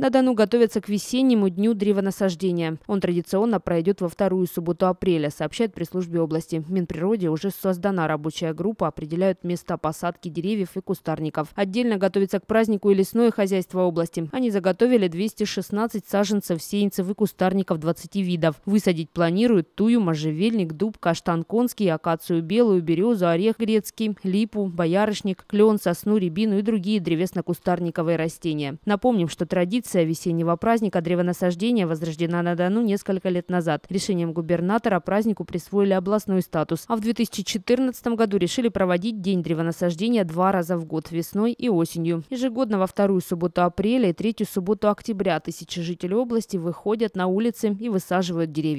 На Дону готовятся к весеннему дню древонасаждения. Он традиционно пройдет во вторую субботу апреля, сообщает пресс-службе области. В Минприроде уже создана рабочая группа, определяют места посадки деревьев и кустарников. Отдельно готовится к празднику и лесное хозяйство области. Они заготовили 216 саженцев, сеянцев и кустарников 20 видов. Высадить планируют тую, можжевельник, дуб, каштан конский, акацию белую, березу, орех грецкий, липу, боярышник, клен, сосну, рябину и другие древесно-кустарниковые растения. Напомним, что традиция Традиция весеннего праздника древонасаждения возрождена на Дону несколько лет назад. Решением губернатора празднику присвоили областной статус, а в 2014 году решили проводить День древонасаждения два раза в год – весной и осенью. Ежегодно во вторую субботу апреля и третью субботу октября тысячи жителей области выходят на улицы и высаживают деревья.